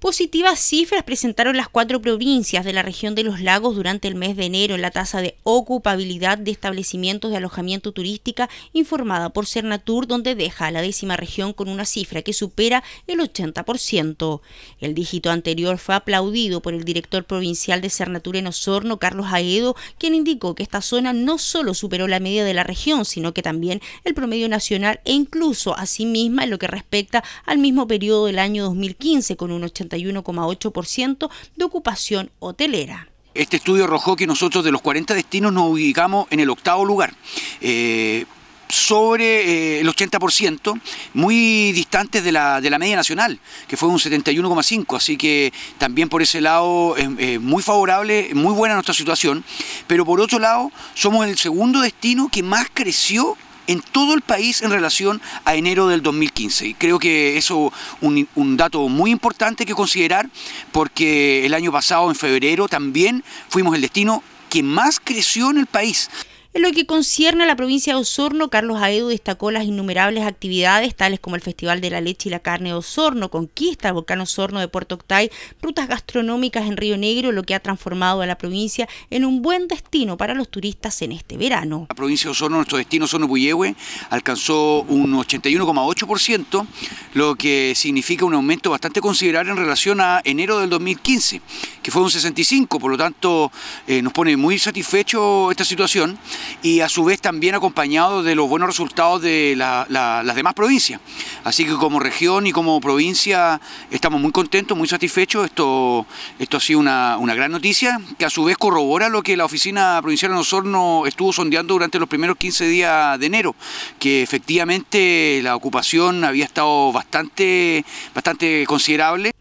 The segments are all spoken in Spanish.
Positivas cifras presentaron las cuatro provincias de la región de los lagos durante el mes de enero en la tasa de ocupabilidad de establecimientos de alojamiento turística informada por Cernatur, donde deja a la décima región con una cifra que supera el 80%. El dígito anterior fue aplaudido por el director provincial de Cernatur en Osorno, Carlos Aedo, quien indicó que esta zona no solo superó la media de la región, sino que también el promedio nacional e incluso a sí misma en lo que respecta al mismo periodo del año 2015 con un 80%. 81,8% de ocupación hotelera. Este estudio arrojó que nosotros de los 40 destinos nos ubicamos en el octavo lugar. Eh, sobre eh, el 80%, muy distantes de la, de la, media nacional, que fue un 71,5%, así que también por ese lado es muy favorable, muy buena nuestra situación, pero por otro lado somos el segundo destino que más creció en todo el país en relación a enero del 2015. Y creo que eso es un, un, dato muy importante que considerar porque el año pasado, en febrero, también fuimos el destino que más creció en el país. En lo que concierne a la provincia de Osorno, Carlos Aedu destacó las innumerables actividades, tales como el Festival de la Leche y la Carne de Osorno, Conquista, Volcán Osorno de Puerto Octay, rutas gastronómicas en Río Negro, lo que ha transformado a la provincia en un buen destino para los turistas en este verano. La provincia de Osorno, nuestro destino Osorno Puyehue, alcanzó un 81,8%, lo que significa un aumento bastante considerable en relación a enero del 2015, que fue un 65%, por lo tanto eh, nos pone muy satisfecho esta situación y a su vez también acompañado de los buenos resultados de las demás provincias. Así que como región y como provincia estamos muy contentos, muy satisfechos. Esto, esto ha sido una, gran noticia que a su vez corrobora lo que la Oficina Provincial de Osorno estuvo sondeando durante los primeros 15 días de enero, que efectivamente la ocupación había estado bastante, bastante considerable.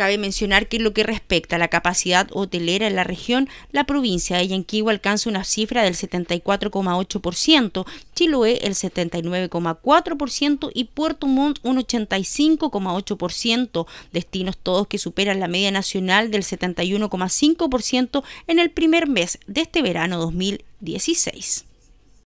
Cabe mencionar que en lo que respecta a la capacidad hotelera en la región, la provincia de Yanquihue alcanza una cifra del 74,8%, Chiloé el 79,4% y Puerto Montt un 85,8%, destinos todos que superan la media nacional del 71,5% en el primer mes de este verano 2016.